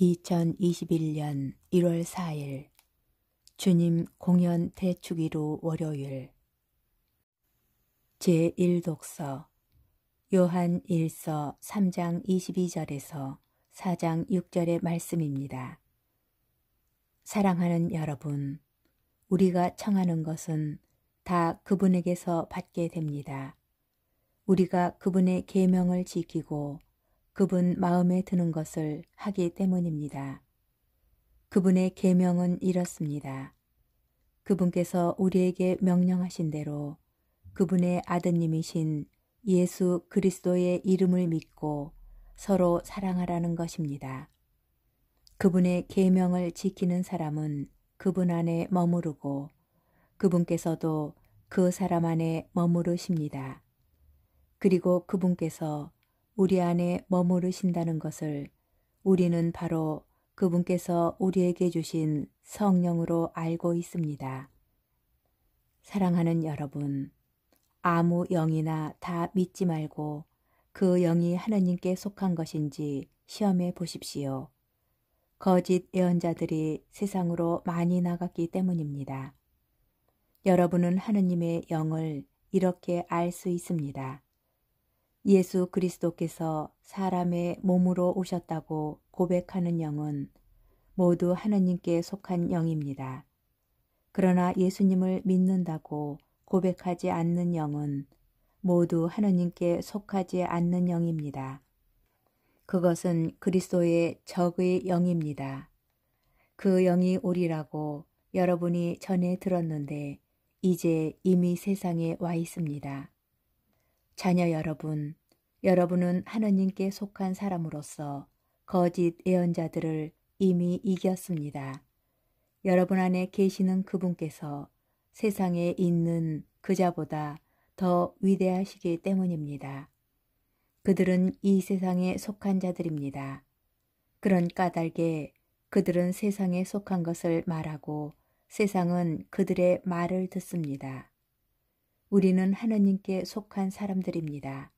2021년 1월 4일 주님 공연 대축이로 월요일 제1독서 요한 1서 3장 22절에서 4장 6절의 말씀입니다. 사랑하는 여러분, 우리가 청하는 것은 다 그분에게서 받게 됩니다. 우리가 그분의 계명을 지키고 그분 마음에 드는 것을 하기 때문입니다. 그분의 계명은 이렇습니다. 그분께서 우리에게 명령하신 대로 그분의 아드님이신 예수 그리스도의 이름을 믿고 서로 사랑하라는 것입니다. 그분의 계명을 지키는 사람은 그분 안에 머무르고 그분께서도 그 사람 안에 머무르십니다. 그리고 그분께서 우리 안에 머무르신다는 것을 우리는 바로 그분께서 우리에게 주신 성령으로 알고 있습니다. 사랑하는 여러분, 아무 영이나 다 믿지 말고 그 영이 하느님께 속한 것인지 시험해 보십시오. 거짓 예언자들이 세상으로 많이 나갔기 때문입니다. 여러분은 하느님의 영을 이렇게 알 수 있습니다. 예수 그리스도께서 사람의 몸으로 오셨다고 고백하는 영은 모두 하느님께 속한 영입니다. 그러나 예수님을 믿는다고 고백하지 않는 영은 모두 하느님께 속하지 않는 영입니다. 그것은 그리스도의 적의 영입니다. 그 영이 오리라고 여러분이 전에 들었는데 이제 이미 세상에 와 있습니다. 자녀 여러분, 여러분은 하느님께 속한 사람으로서 거짓 예언자들을 이미 이겼습니다. 여러분 안에 계시는 그분께서 세상에 있는 그자보다 더 위대하시기 때문입니다. 그들은 이 세상에 속한 자들입니다. 그런 까닭에 그들은 세상에 속한 것을 말하고 세상은 그들의 말을 듣습니다. 우리는 하느님께 속한 사람들입니다.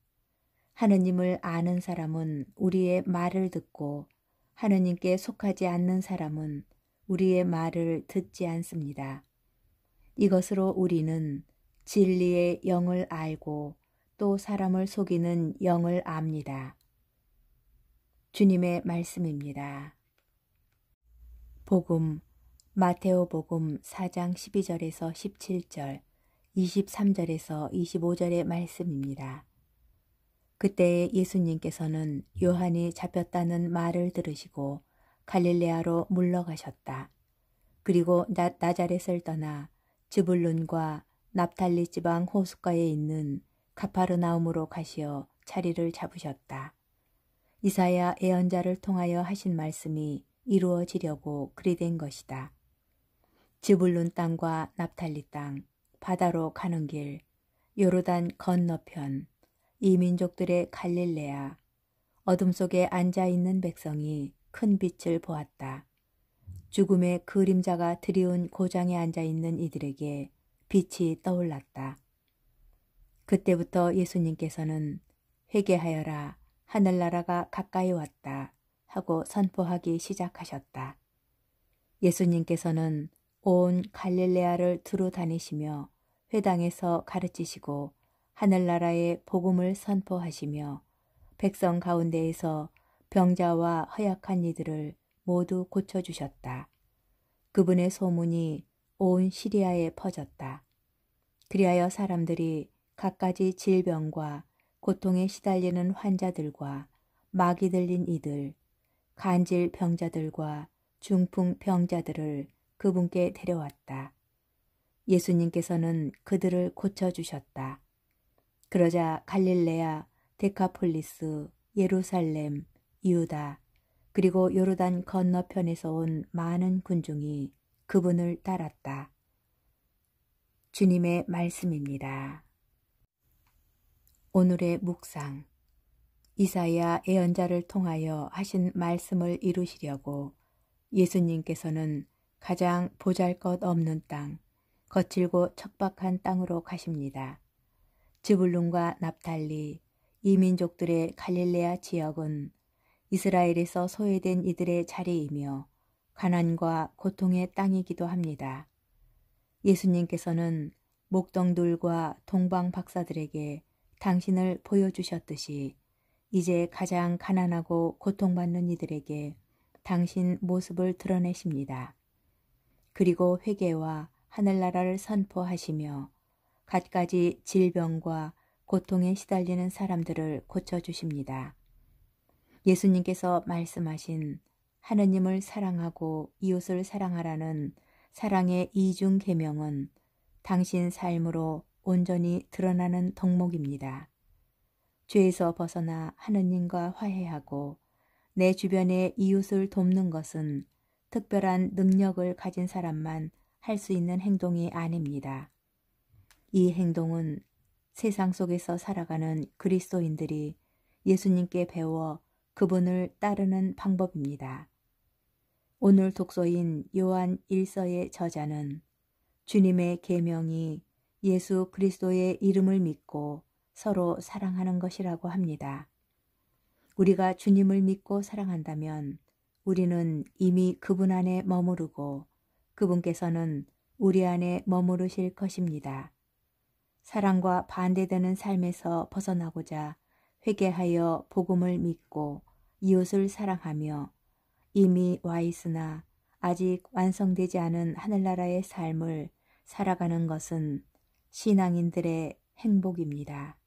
하느님을 아는 사람은 우리의 말을 듣고 하느님께 속하지 않는 사람은 우리의 말을 듣지 않습니다. 이것으로 우리는 진리의 영을 알고 또 사람을 속이는 영을 압니다. 주님의 말씀입니다. 복음 마테오복음 4장 12절에서 17절 23절에서 25절의 말씀입니다. 그때 예수님께서는 요한이 잡혔다는 말을 들으시고 갈릴레아로 물러가셨다. 그리고 나, 나자렛을 떠나 즈불론과 납탈리 지방 호숫가에 있는 가파르나움으로 가시어 자리를 잡으셨다. 이사야 예언자를 통하여 하신 말씀이 이루어지려고 그리 된 것이다. 즈불론 땅과 납탈리 땅, 바다로 가는 길, 요르단 건너편, 이 민족들의 갈릴레아, 어둠 속에 앉아있는 백성이 큰 빛을 보았다. 죽음의 그림자가 드리운 고장에 앉아있는 이들에게 빛이 떠올랐다. 그때부터 예수님께서는 회개하여라 하늘나라가 가까이 왔다 하고 선포하기 시작하셨다. 예수님께서는 온 갈릴레아를 두루 다니시며 회당에서 가르치시고 하늘나라의 복음을 선포하시며 백성 가운데에서 병자와 허약한 이들을 모두 고쳐주셨다. 그분의 소문이 온 시리아에 퍼졌다. 그리하여 사람들이 갖가지 질병과 고통에 시달리는 환자들과 마귀 들린 이들, 간질 병자들과 중풍 병자들을 그분께 데려왔다. 예수님께서는 그들을 고쳐주셨다. 그러자 갈릴레아, 데카폴리스, 예루살렘, 이 유다, 그리고 요르단 건너편에서 온 많은 군중이 그분을 따랐다. 주님의 말씀입니다. 오늘의 묵상 이사야 예언자를 통하여 하신 말씀을 이루시려고 예수님께서는 가장 보잘것없는 땅 거칠고 척박한 땅으로 가십니다. 지불룬과 납달리 이 민족들의 갈릴레아 지역은 이스라엘에서 소외된 이들의 자리이며 가난과 고통의 땅이기도 합니다. 예수님께서는 목동들과 동방 박사들에게 당신을 보여주셨듯이 이제 가장 가난하고 고통받는 이들에게 당신 모습을 드러내십니다. 그리고 회개와 하늘나라를 선포하시며 갖가지 질병과 고통에 시달리는 사람들을 고쳐주십니다. 예수님께서 말씀하신 하느님을 사랑하고 이웃을 사랑하라는 사랑의 이중 계명은 당신 삶으로 온전히 드러나는 덕목입니다. 죄에서 벗어나 하느님과 화해하고 내 주변의 이웃을 돕는 것은 특별한 능력을 가진 사람만 할수 있는 행동이 아닙니다. 이 행동은 세상 속에서 살아가는 그리스도인들이 예수님께 배워 그분을 따르는 방법입니다. 오늘 독서인 요한 1서의 저자는 주님의 계명이 예수 그리스도의 이름을 믿고 서로 사랑하는 것이라고 합니다. 우리가 주님을 믿고 사랑한다면 우리는 이미 그분 안에 머무르고 그분께서는 우리 안에 머무르실 것입니다. 사랑과 반대되는 삶에서 벗어나고자 회개하여 복음을 믿고 이웃을 사랑하며 이미 와 있으나 아직 완성되지 않은 하늘나라의 삶을 살아가는 것은 신앙인들의 행복입니다.